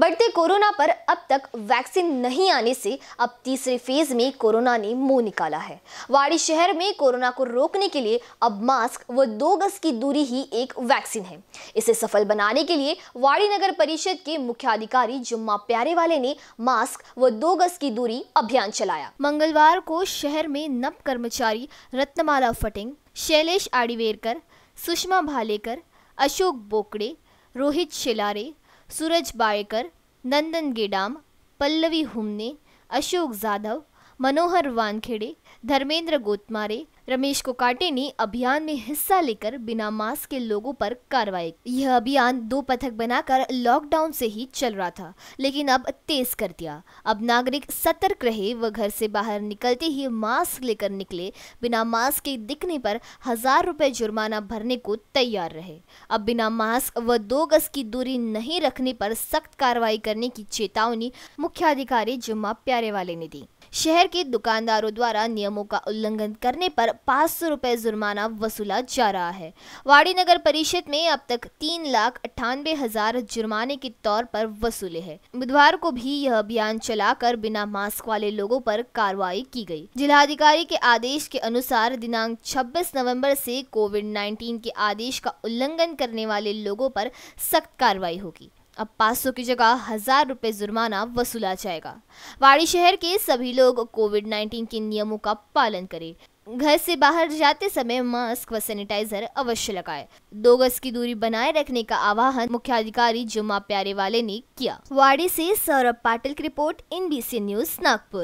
बढ़ते कोरोना पर अब तक वैक्सीन नहीं आने से अब तीसरे फेज में कोरोना ने मुंह निकाला है वाड़ी शहर में कोरोना को रोकने के लिए अब मास्क व दो गज की दूरी ही एक वैक्सीन है इसे सफल बनाने के लिए वाड़ी नगर परिषद के मुख्याधिकारी जुम्मा प्यारे वाले ने मास्क व दो गज की दूरी अभियान चलाया मंगलवार को शहर में नव कर्मचारी रत्नमाला फटिंग शैलेश आड़िवेरकर सुषमा भालेकर अशोक बोकड़े रोहित शिलारे सूरज बायकर नंदन गेडाम पल्लवी हुमने अशोक जाधव मनोहर वानखेड़े धर्मेंद्र गोतमारे रमेश कोकाटे ने अभियान में हिस्सा लेकर बिना मास्क के लोगों पर कार्रवाई यह अभियान दो पथक बनाकर लॉकडाउन से ही चल रहा था लेकिन अब तेज कर दिया अब नागरिक सतर्क रहे व घर से बाहर निकलते ही मास्क लेकर निकले बिना मास्क के दिखने पर हजार रुपए जुर्माना भरने को तैयार रहे अब बिना मास्क व दो गज की दूरी नहीं रखने पर सख्त कार्रवाई करने की चेतावनी मुख्याधिकारी जुम्मा प्यारे वाले ने दी शहर के दुकानदारों द्वारा नियमों का उल्लंघन करने पर पाँच सौ रुपये जुर्माना वसूला जा रहा है वाड़ी नगर परिषद में अब तक तीन लाख अट्ठानबे हजार जुर्माने के तौर पर वसूले है बुधवार को भी यह अभियान चलाकर बिना मास्क वाले लोगों पर कार्रवाई की गई जिलाधिकारी के आदेश के अनुसार दिनांक 26 नवंबर से कोविड 19 के आदेश का उल्लंघन करने वाले लोगों पर सख्त कार्रवाई होगी अब पाँच सौ की जगह हजार रुपये जुर्माना वसूला जाएगा वाड़ी शहर के सभी लोग कोविड नाइन्टीन के नियमों का पालन करें घर से बाहर जाते समय मास्क व सैनिटाइजर अवश्य लगाएं। दो गज की दूरी बनाए रखने का आवाहन मुख्याधिकारी जुमा प्यारे वाले ने किया वाड़ी से सौरभ पाटिल की रिपोर्ट इन न्यूज नागपुर